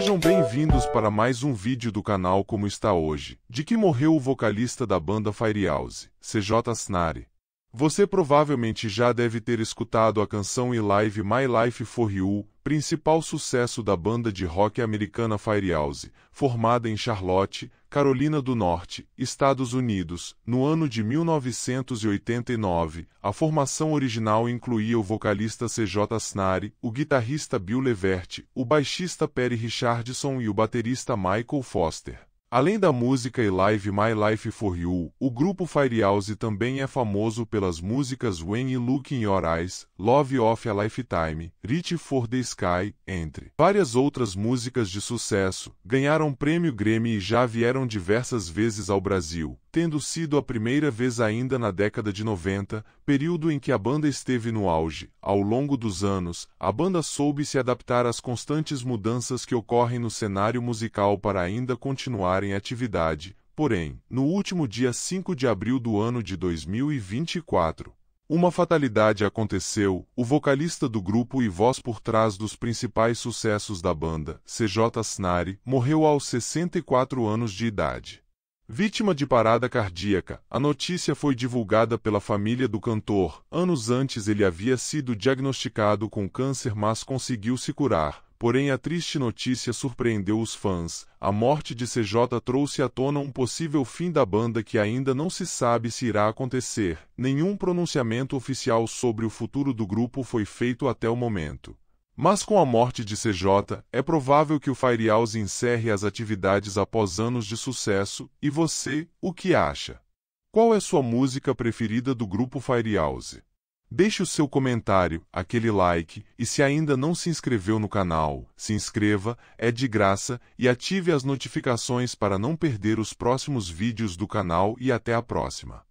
Sejam bem-vindos para mais um vídeo do canal Como Está Hoje, de que morreu o vocalista da banda Firehouse, CJ Snare. Você provavelmente já deve ter escutado a canção e live My Life For You, principal sucesso da banda de rock americana Firehouse, formada em Charlotte, Carolina do Norte, Estados Unidos, no ano de 1989. A formação original incluía o vocalista C.J. Snare, o guitarrista Bill Levert, o baixista Perry Richardson e o baterista Michael Foster. Além da música e live My Life For You, o grupo Firehouse também é famoso pelas músicas When You Look In Your Eyes, Love Of A Lifetime, Reach For The Sky, entre várias outras músicas de sucesso, ganharam prêmio Grammy e já vieram diversas vezes ao Brasil, tendo sido a primeira vez ainda na década de 90, período em que a banda esteve no auge. Ao longo dos anos, a banda soube se adaptar às constantes mudanças que ocorrem no cenário musical para ainda continuar em atividade. Porém, no último dia 5 de abril do ano de 2024, uma fatalidade aconteceu. O vocalista do grupo e voz por trás dos principais sucessos da banda, CJ Snari, morreu aos 64 anos de idade. Vítima de parada cardíaca, a notícia foi divulgada pela família do cantor. Anos antes ele havia sido diagnosticado com câncer, mas conseguiu se curar. Porém, a triste notícia surpreendeu os fãs. A morte de CJ trouxe à tona um possível fim da banda que ainda não se sabe se irá acontecer. Nenhum pronunciamento oficial sobre o futuro do grupo foi feito até o momento. Mas com a morte de CJ, é provável que o Firehouse encerre as atividades após anos de sucesso, e você, o que acha? Qual é sua música preferida do grupo Firehouse? Deixe o seu comentário, aquele like, e se ainda não se inscreveu no canal, se inscreva, é de graça, e ative as notificações para não perder os próximos vídeos do canal e até a próxima.